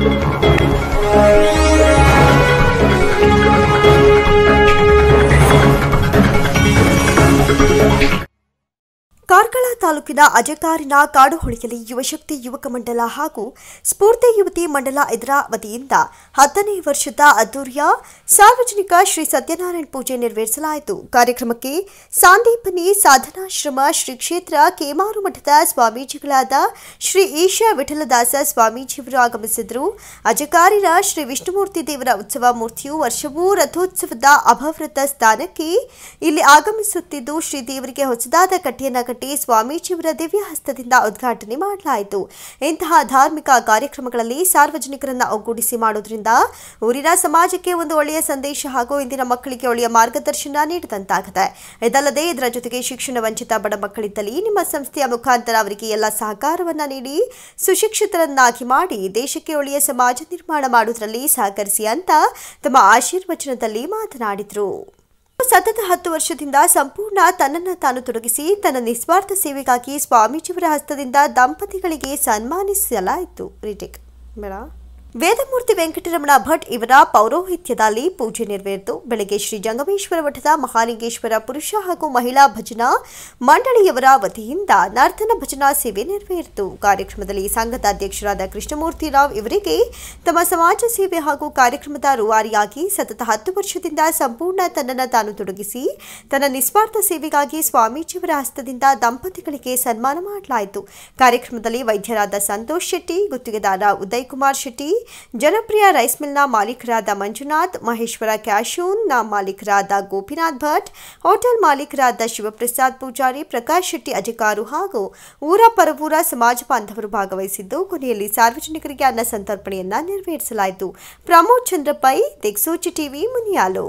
嗯。ಕಾರ್ಕಳ ತಾಲೂಕಿನ ಅಜಕಾರಿನ ಕಾಡುಹೊಳಿಯಲ್ಲಿ ಯುವಶಕ್ತಿ ಯುವಕ ಮಂಡಲ ಹಾಗೂ ಸ್ಫೂರ್ತಿ ಯುವತಿ ಮಂಡಲ ಇದರ ವತಿಯಿಂದ ಹತ್ತನೇ ವರ್ಷದ ಅದ್ದೂರಿಯ ಸಾರ್ವಜನಿಕ ಶ್ರೀ ಸತ್ಯನಾರಾಯಣ ಪೂಜೆ ನೆರವೇರಿಸಲಾಯಿತು ಕಾರ್ಯಕ್ರಮಕ್ಕೆ ಸಾಂದೀಪನಿ ಸಾಧನಾಶ್ರಮ ಶ್ರೀ ಕ್ಷೇತ್ರ ಕೇಮಾರು ಮಠದ ಸ್ವಾಮೀಜಿಗಳಾದ ಶ್ರೀ ಈಶಾ ವಿಠಲದಾಸ ಸ್ವಾಮೀಜಿಯವರು ಆಗಮಿಸಿದರು ಅಜಕಾರಿನ ಶ್ರೀ ವಿಷ್ಣುಮೂರ್ತಿ ದೇವರ ಉತ್ಸವ ಮೂರ್ತಿಯು ವರ್ಷವೂ ರಥೋತ್ಸವದ ಅಭವೃತ ಸ್ಥಾನಕ್ಕೆ ಇಲ್ಲಿ ಆಗಮಿಸುತ್ತಿದ್ದು ಶ್ರೀ ದೇವರಿಗೆ ಹೊಸದಾದ ಕಟ್ಟೆಯನ್ನು ಟಿ ಸ್ವಾಮೀಜಿಯವರ ದಿವ್ಯ ಹಸ್ತದಿಂದ ಉದ್ಘಾಟನೆ ಮಾಡಲಾಯಿತು ಇಂತಹ ಧಾರ್ಮಿಕ ಕಾರ್ಯಕ್ರಮಗಳಲ್ಲಿ ಸಾರ್ವಜನಿಕರನ್ನ ಒಗ್ಗೂಡಿಸಿ ಮಾಡುವುದರಿಂದ ಊರಿನ ಸಮಾಜಕ್ಕೆ ಒಂದು ಒಳ್ಳೆಯ ಸಂದೇಶ ಹಾಗೂ ಇಂದಿನ ಮಕ್ಕಳಿಗೆ ಒಳ್ಳೆಯ ಮಾರ್ಗದರ್ಶನ ನೀಡಿದಂತಾಗಿದೆ ಇದಲ್ಲದೆ ಇದರ ಜೊತೆಗೆ ಶಿಕ್ಷಣ ವಂಚಿತ ಬಡ ಮಕ್ಕಳಿದ್ದಲ್ಲಿ ನಿಮ್ಮ ಸಂಸ್ಥೆಯ ಮುಖಾಂತರ ಅವರಿಗೆ ಎಲ್ಲ ಸಹಕಾರವನ್ನ ನೀಡಿ ಸುಶಿಕ್ಷಿತರನ್ನಾಗಿ ಮಾಡಿ ದೇಶಕ್ಕೆ ಒಳ್ಳೆಯ ಸಮಾಜ ನಿರ್ಮಾಣ ಮಾಡುವುದರಲ್ಲಿ ಸಹಕರಿಸಿ ಅಂತ ತಮ್ಮ ಆಶೀರ್ವಚನದಲ್ಲಿ ಮಾತನಾಡಿದರು ಸತತ ಹತ್ತು ವರ್ಷದಿಂದ ಸಂಪೂರ್ಣ ತನ್ನನ್ನು ತಾನು ತೊಡಗಿಸಿ ತನ್ನ ನಿಸ್ವಾರ್ಥ ಸೇವೆಗಾಗಿ ಸ್ವಾಮೀಜಿಯವರ ಹಸ್ತದಿಂದ ದಂಪತಿಗಳಿಗೆ ಸನ್ಮಾನಿಸಲಾಯಿತು ರಿಟೇಕ್ ಬೇಡ ವೇದಮೂರ್ತಿ ವೆಂಕಟರಮಣ ಭಟ್ ಇವರ ಪೌರೋಹಿತ್ಯದಲ್ಲಿ ಪೂಜೆ ನೆರವೇರಿತು ಬೆಳಗ್ಗೆ ಶ್ರೀ ಜಂಗಮೇಶ್ವರ ಮಠದ ಮಹಾಲಿಂಗೇಶ್ವರ ಪುರುಷ ಹಾಗೂ ಮಹಿಳಾ ಭಜನಾ ಮಂಡಳಿಯವರ ವತಿಯಿಂದ ನರ್ತನ ಭಜನಾ ಸೇವೆ ನೆರವೇರಿತು ಕಾರ್ಯಕ್ರಮದಲ್ಲಿ ಸಂಘದ ಅಧ್ಯಕ್ಷರಾದ ಕೃಷ್ಣಮೂರ್ತಿ ರಾವ್ ಇವರಿಗೆ ತಮ್ಮ ಸಮಾಜ ಸೇವೆ ಹಾಗೂ ಕಾರ್ಯಕ್ರಮದ ರೂವಾರಿಯಾಗಿ ಸತತ ಹತ್ತು ವರ್ಷದಿಂದ ಸಂಪೂರ್ಣ ತನ್ನನ್ನು ತಾನು ತೊಡಗಿಸಿ ತನ್ನ ನಿಸ್ವಾರ್ಥ ಸೇವೆಗಾಗಿ ಸ್ವಾಮೀಜಿಯವರ ಹಸ್ತದಿಂದ ದಂಪತಿಗಳಿಗೆ ಸನ್ಮಾನ ಮಾಡಲಾಯಿತು ಕಾರ್ಯಕ್ರಮದಲ್ಲಿ ವೈದ್ಯರಾದ ಸಂತೋಷ್ ಶೆಟ್ಟಿ ಗುತ್ತಿಗೆದಾರ ಉದಯ್ ಕುಮಾರ್ ಶೆಟ್ಟಿ ಜನಪ್ರಿಯ ರೈಸ್ ಮಿಲ್ನ ಮಾಲೀಕರಾದ ಮಂಜುನಾಥ್ ಮಹೇಶ್ವರ ಕ್ಯಾಶೂನ್ ಕ್ಯಾಶೂನ್ನ ಮಾಲೀಕರಾದ ಗೋಪಿನಾಥ್ ಭಟ್ ಹೋಟೆಲ್ ಮಾಲೀಕರಾದ ಶಿವಪ್ರಸಾದ್ ಪೂಜಾರಿ ಪ್ರಕಾಶ್ ಶೆಟ್ಟಿ ಅಧಿಕಾರು ಹಾಗೂ ಊರ ಪರವೂರ ಸಮಾಜ ಬಾಂಧವರು ಭಾಗವಹಿಸಿದ್ದು ಕೊನೆಯಲ್ಲಿ ಸಾರ್ವಜನಿಕರಿಗೆ ಅನ್ನ ಸಂತರ್ಪಣೆಯನ್ನ ನೆರವೇರಿಸಲಾಯಿತು ಪ್ರಮೋದ್ ಚಂದ್ರಪೈ ದಿಕ್ಸೂಚಿ ಟಿವಿ ಮುನಿಯಾಲು